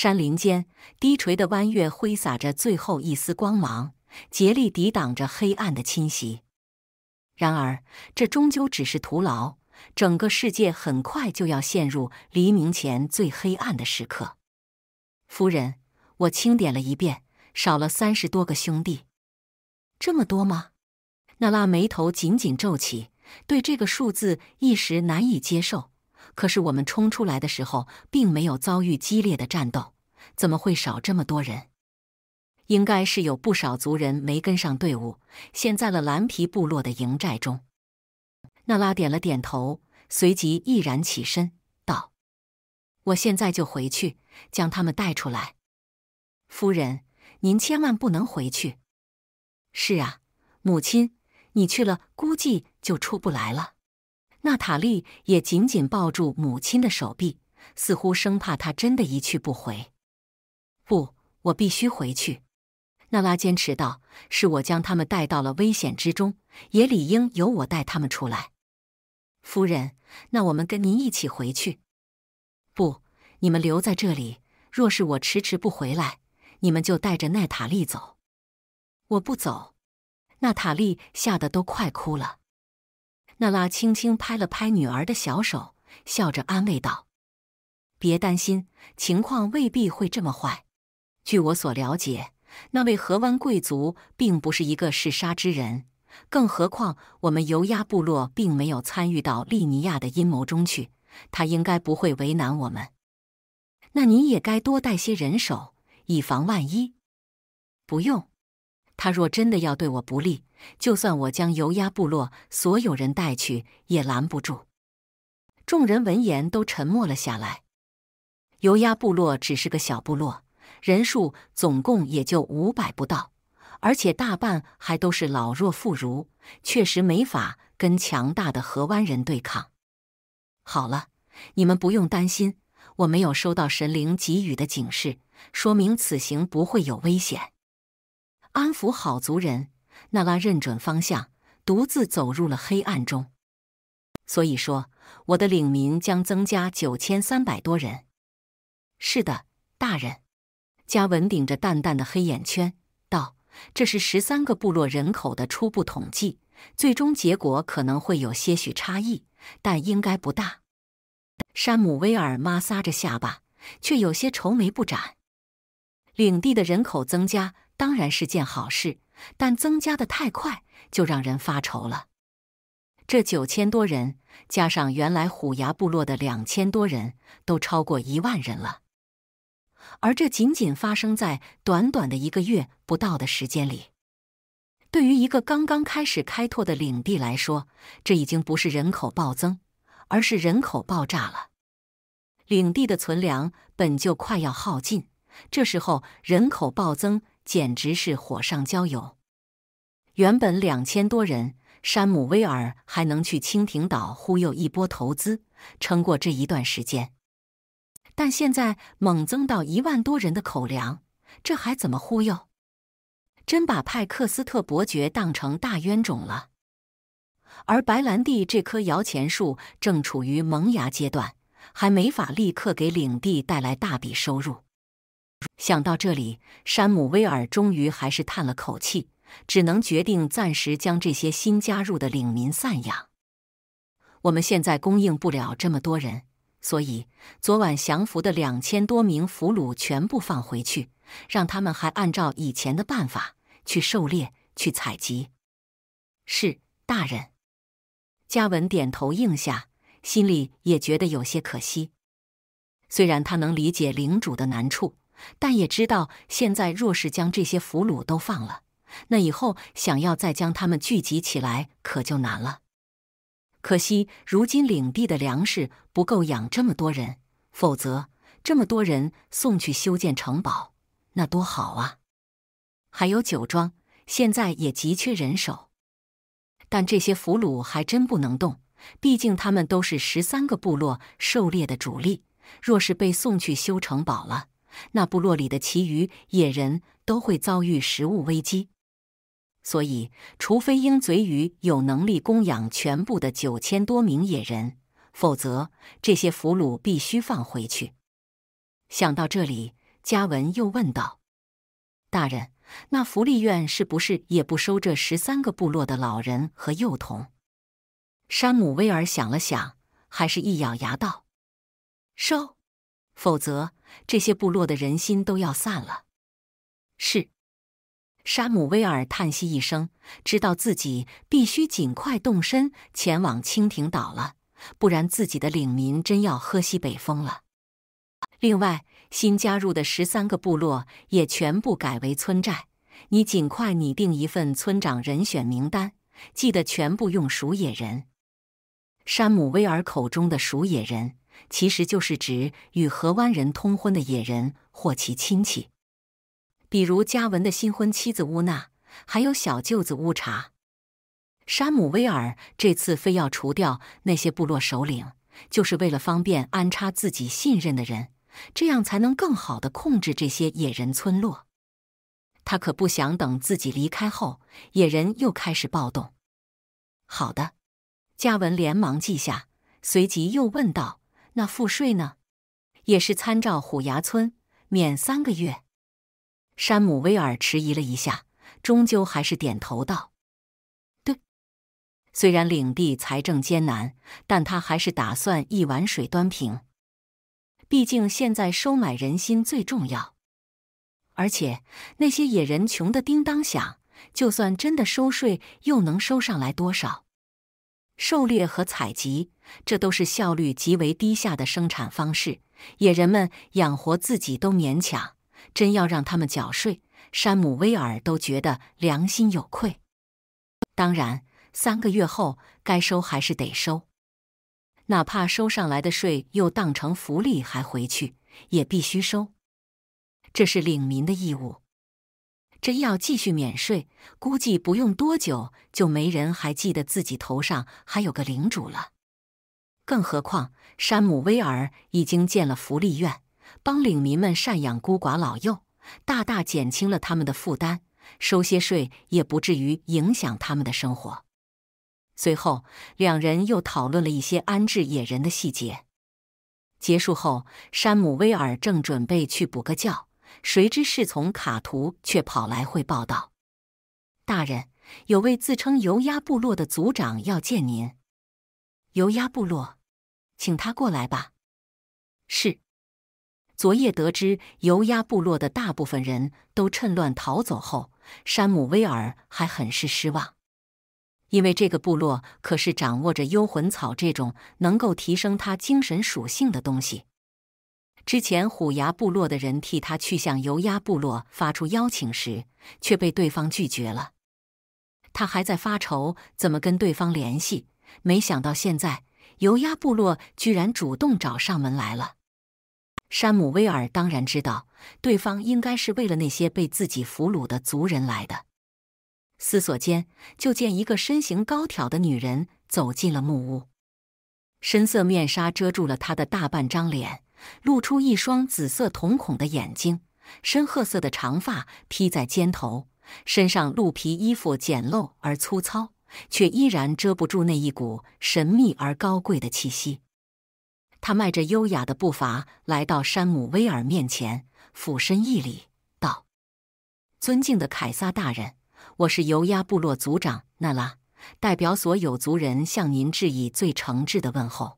山林间，低垂的弯月挥洒着最后一丝光芒，竭力抵挡着黑暗的侵袭。然而，这终究只是徒劳。整个世界很快就要陷入黎明前最黑暗的时刻。夫人，我清点了一遍，少了三十多个兄弟。这么多吗？那拉眉头紧紧皱起，对这个数字一时难以接受。可是我们冲出来的时候，并没有遭遇激烈的战斗，怎么会少这么多人？应该是有不少族人没跟上队伍，陷在了蓝皮部落的营寨中。娜拉点了点头，随即毅然起身道：“我现在就回去，将他们带出来。”夫人，您千万不能回去。是啊，母亲，你去了估计就出不来了。娜塔莉也紧紧抱住母亲的手臂，似乎生怕她真的一去不回。不，我必须回去。娜拉坚持道：“是我将他们带到了危险之中，也理应由我带他们出来。”夫人，那我们跟您一起回去。不，你们留在这里。若是我迟迟不回来，你们就带着娜塔莉走。我不走。娜塔莉吓得都快哭了。娜拉轻轻拍了拍女儿的小手，笑着安慰道：“别担心，情况未必会这么坏。据我所了解，那位河湾贵族并不是一个嗜杀之人，更何况我们尤亚部落并没有参与到利尼亚的阴谋中去，他应该不会为难我们。那你也该多带些人手，以防万一。不用，他若真的要对我不利。”就算我将油压部落所有人带去，也拦不住。众人闻言都沉默了下来。油压部落只是个小部落，人数总共也就五百不到，而且大半还都是老弱妇孺，确实没法跟强大的河湾人对抗。好了，你们不用担心，我没有收到神灵给予的警示，说明此行不会有危险。安抚好族人。那拉认准方向，独自走入了黑暗中。所以说，我的领民将增加九千三百多人。是的，大人。加文顶着淡淡的黑眼圈道：“这是十三个部落人口的初步统计，最终结果可能会有些许差异，但应该不大。”山姆威尔摩挲着下巴，却有些愁眉不展。领地的人口增加。当然是件好事，但增加的太快就让人发愁了。这九千多人加上原来虎牙部落的两千多人都超过一万人了，而这仅仅发生在短短的一个月不到的时间里。对于一个刚刚开始开拓的领地来说，这已经不是人口暴增，而是人口爆炸了。领地的存粮本就快要耗尽，这时候人口暴增。简直是火上浇油。原本两千多人，山姆威尔还能去蜻蜓岛忽悠一波投资，撑过这一段时间。但现在猛增到一万多人的口粮，这还怎么忽悠？真把派克斯特伯爵当成大冤种了。而白兰地这棵摇钱树正处于萌芽阶段，还没法立刻给领地带来大笔收入。想到这里，山姆威尔终于还是叹了口气，只能决定暂时将这些新加入的领民散养。我们现在供应不了这么多人，所以昨晚降服的两千多名俘虏全部放回去，让他们还按照以前的办法去狩猎、去采集。是大人，加文点头应下，心里也觉得有些可惜。虽然他能理解领主的难处。但也知道，现在若是将这些俘虏都放了，那以后想要再将他们聚集起来可就难了。可惜如今领地的粮食不够养这么多人，否则这么多人送去修建城堡，那多好啊！还有酒庄，现在也急缺人手。但这些俘虏还真不能动，毕竟他们都是十三个部落狩猎的主力，若是被送去修城堡了。那部落里的其余野人都会遭遇食物危机，所以，除非鹰嘴鱼有能力供养全部的九千多名野人，否则这些俘虏必须放回去。想到这里，嘉文又问道：“大人，那福利院是不是也不收这十三个部落的老人和幼童？”山姆威尔想了想，还是一咬牙道：“收，否则。”这些部落的人心都要散了。是，山姆威尔叹息一声，知道自己必须尽快动身前往蜻蜓岛了，不然自己的领民真要喝西北风了。另外，新加入的十三个部落也全部改为村寨，你尽快拟定一份村长人选名单，记得全部用属野人。山姆威尔口中的属野人。其实就是指与河湾人通婚的野人或其亲戚，比如嘉文的新婚妻子乌娜，还有小舅子乌查。山姆威尔这次非要除掉那些部落首领，就是为了方便安插自己信任的人，这样才能更好的控制这些野人村落。他可不想等自己离开后，野人又开始暴动。好的，嘉文连忙记下，随即又问道。那赋税呢？也是参照虎牙村，免三个月。山姆威尔迟疑了一下，终究还是点头道：“对。”虽然领地财政艰难，但他还是打算一碗水端平。毕竟现在收买人心最重要，而且那些野人穷的叮当响，就算真的收税，又能收上来多少？狩猎和采集，这都是效率极为低下的生产方式。野人们养活自己都勉强，真要让他们缴税，山姆威尔都觉得良心有愧。当然，三个月后该收还是得收，哪怕收上来的税又当成福利还回去，也必须收，这是领民的义务。真要继续免税，估计不用多久就没人还记得自己头上还有个领主了。更何况，山姆威尔已经建了福利院，帮领民们赡养孤寡老幼，大大减轻了他们的负担，收些税也不至于影响他们的生活。随后，两人又讨论了一些安置野人的细节。结束后，山姆威尔正准备去补个觉。谁知侍从卡图却跑来汇报道：“大人，有位自称尤压部落的族长要见您。尤压部落，请他过来吧。”是。昨夜得知尤压部落的大部分人都趁乱逃走后，山姆威尔还很是失望，因为这个部落可是掌握着幽魂草这种能够提升他精神属性的东西。之前虎牙部落的人替他去向油压部落发出邀请时，却被对方拒绝了。他还在发愁怎么跟对方联系，没想到现在油压部落居然主动找上门来了。山姆威尔当然知道，对方应该是为了那些被自己俘虏的族人来的。思索间，就见一个身形高挑的女人走进了木屋，深色面纱遮住了她的大半张脸。露出一双紫色瞳孔的眼睛，深褐色的长发披在肩头，身上鹿皮衣服简陋而粗糙，却依然遮不住那一股神秘而高贵的气息。他迈着优雅的步伐来到山姆威尔面前，俯身一礼，道：“尊敬的凯撒大人，我是尤亚部落族长那拉，代表所有族人向您致以最诚挚的问候。”